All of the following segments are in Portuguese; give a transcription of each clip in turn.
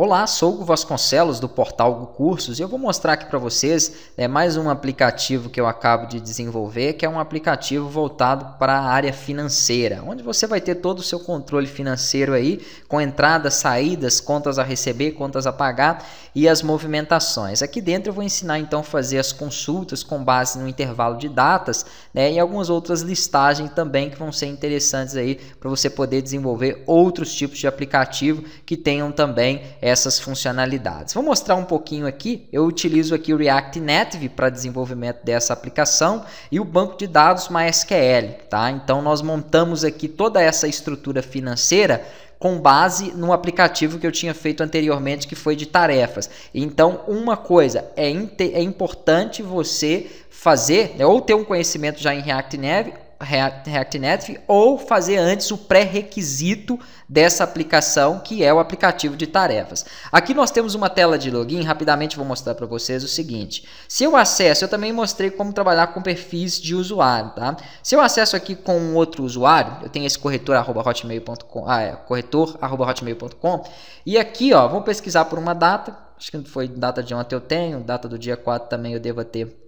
Olá, sou Hugo Vasconcelos do portal Cursos e eu vou mostrar aqui para vocês é, mais um aplicativo que eu acabo de desenvolver, que é um aplicativo voltado para a área financeira, onde você vai ter todo o seu controle financeiro aí, com entradas, saídas, contas a receber, contas a pagar e as movimentações. Aqui dentro eu vou ensinar então a fazer as consultas com base no intervalo de datas né, e algumas outras listagens também que vão ser interessantes aí para você poder desenvolver outros tipos de aplicativo que tenham também essas funcionalidades. Vou mostrar um pouquinho aqui. Eu utilizo aqui o React Native para desenvolvimento dessa aplicação e o banco de dados MySQL, tá? Então nós montamos aqui toda essa estrutura financeira com base no aplicativo que eu tinha feito anteriormente, que foi de tarefas. Então, uma coisa é, é importante você fazer, né, ou ter um conhecimento já em React Native, React, Native ou fazer antes o pré-requisito dessa aplicação, que é o aplicativo de tarefas. Aqui nós temos uma tela de login, rapidamente vou mostrar para vocês o seguinte. Se eu acesso, eu também mostrei como trabalhar com perfis de usuário, tá? Se eu acesso aqui com um outro usuário, eu tenho esse corretor arroba hotmail.com, ah, é, corretor hotmail.com, e aqui, ó, vamos pesquisar por uma data, acho que foi data de ontem eu tenho, data do dia 4 também eu devo ter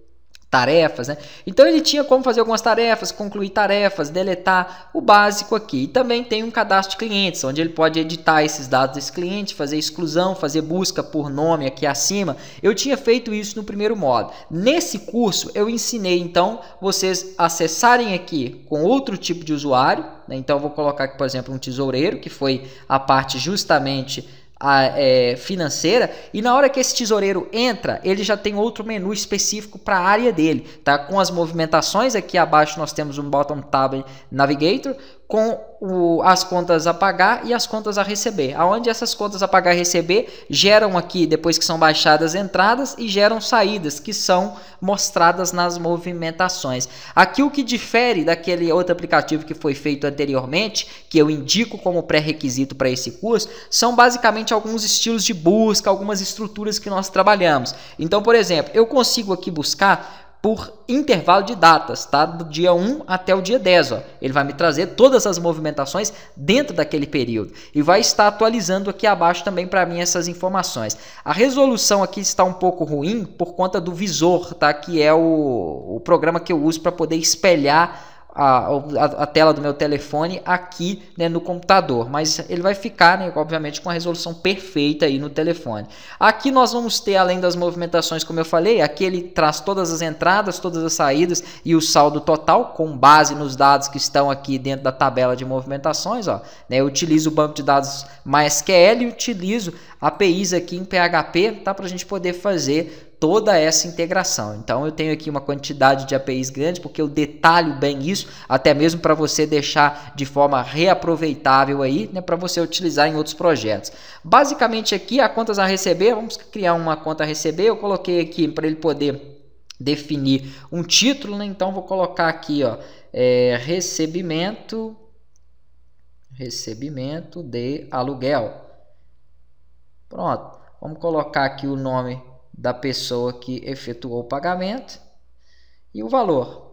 tarefas, né? Então ele tinha como fazer algumas tarefas, concluir tarefas, deletar, o básico aqui. E também tem um cadastro de clientes, onde ele pode editar esses dados desse cliente, fazer exclusão, fazer busca por nome aqui acima. Eu tinha feito isso no primeiro modo. Nesse curso eu ensinei então vocês acessarem aqui com outro tipo de usuário, né? Então vou colocar aqui, por exemplo, um tesoureiro, que foi a parte justamente a, é, financeira e na hora que esse tesoureiro entra, ele já tem outro menu específico para a área dele, tá? Com as movimentações aqui abaixo nós temos um bottom tab navigator, com o, as contas a pagar e as contas a receber. Aonde essas contas a pagar e receber geram aqui, depois que são baixadas, entradas e geram saídas, que são mostradas nas movimentações. Aqui o que difere daquele outro aplicativo que foi feito anteriormente, que eu indico como pré-requisito para esse curso, são basicamente alguns estilos de busca, algumas estruturas que nós trabalhamos. Então, por exemplo, eu consigo aqui buscar por intervalo de datas, tá? Do dia 1 até o dia 10, ó. Ele vai me trazer todas as movimentações dentro daquele período e vai estar atualizando aqui abaixo também para mim essas informações. A resolução aqui está um pouco ruim por conta do visor, tá? Que é o, o programa que eu uso para poder espelhar a, a, a, tela do meu telefone aqui né, no computador, mas ele vai ficar, né, obviamente, com a resolução perfeita aí no telefone. Aqui nós vamos ter, além das movimentações, como eu falei, aqui ele traz todas as entradas, todas as saídas e o saldo total, com base nos dados que estão aqui dentro da tabela de movimentações. Ó, né, eu utilizo o banco de dados MySQL e utilizo APIs aqui em PHP tá, para a gente poder fazer toda essa integração. Então eu tenho aqui uma quantidade de APIs grandes porque eu detalho bem isso, até mesmo para você deixar de forma reaproveitável aí, né, para você utilizar em outros projetos. Basicamente aqui a contas a receber, vamos criar uma conta a receber, eu coloquei aqui para ele poder definir um título, né? então vou colocar aqui ó, é, recebimento recebimento de aluguel. Pronto, vamos colocar aqui o nome da pessoa que efetuou o pagamento e o valor.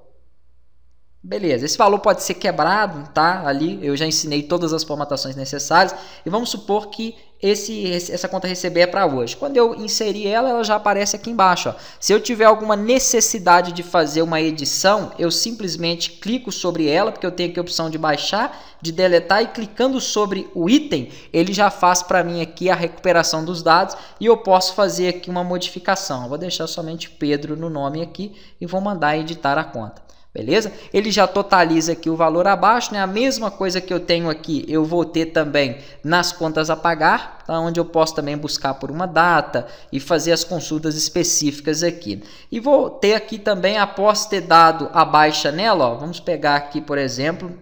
Beleza, esse valor pode ser quebrado, tá? Ali eu já ensinei todas as formatações necessárias e vamos supor que esse, essa conta receber é para hoje. Quando eu inserir ela, ela já aparece aqui embaixo. Ó. Se eu tiver alguma necessidade de fazer uma edição, eu simplesmente clico sobre ela, porque eu tenho aqui a opção de baixar, de deletar e clicando sobre o item, ele já faz para mim aqui a recuperação dos dados e eu posso fazer aqui uma modificação. Eu vou deixar somente Pedro no nome aqui e vou mandar editar a conta beleza? Ele já totaliza aqui o valor abaixo, né? A mesma coisa que eu tenho aqui, eu vou ter também nas contas a pagar, tá? onde eu posso também buscar por uma data e fazer as consultas específicas aqui. E vou ter aqui também, após ter dado a baixa nela, ó, vamos pegar aqui, por exemplo,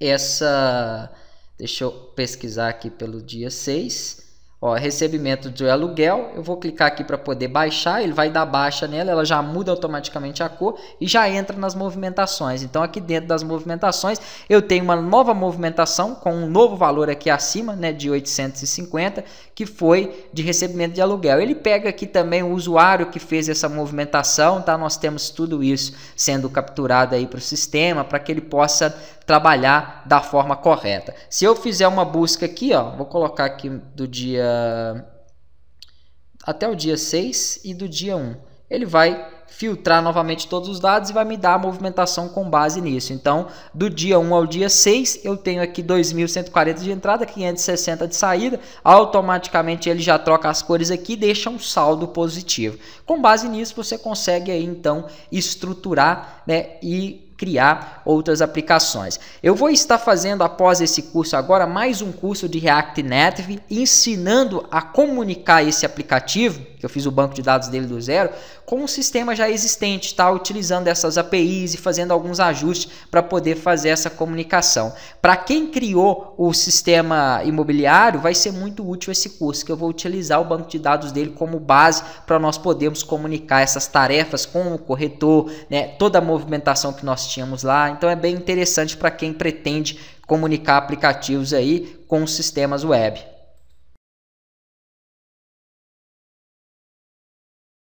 essa... Deixa eu pesquisar aqui pelo dia 6. Ó, recebimento de aluguel, eu vou clicar aqui para poder baixar, ele vai dar baixa nela, ela já muda automaticamente a cor e já entra nas movimentações. Então aqui dentro das movimentações eu tenho uma nova movimentação com um novo valor aqui acima, né, de 850, que foi de recebimento de aluguel. Ele pega aqui também o usuário que fez essa movimentação, tá? Nós temos tudo isso sendo capturado aí para o sistema para que ele possa trabalhar da forma correta. Se eu fizer uma busca aqui, ó, vou colocar aqui do dia até o dia 6 e do dia 1, ele vai filtrar novamente todos os dados e vai me dar a movimentação com base nisso. Então, do dia 1 ao dia 6, eu tenho aqui 2.140 de entrada, 560 de saída. Automaticamente ele já troca as cores aqui e deixa um saldo positivo. Com base nisso, você consegue aí então estruturar né, e criar outras aplicações. Eu vou estar fazendo após esse curso agora mais um curso de React Native ensinando a comunicar esse aplicativo, que eu fiz o banco de dados dele do zero, com um sistema já existente, tá? Utilizando essas APIs e fazendo alguns ajustes para poder fazer essa comunicação. Para quem criou o sistema imobiliário, vai ser muito útil esse curso, que eu vou utilizar o banco de dados dele como base para nós podermos comunicar essas tarefas com o corretor, né? Toda a movimentação que nós nós tínhamos lá. Então é bem interessante para quem pretende comunicar aplicativos aí com sistemas web.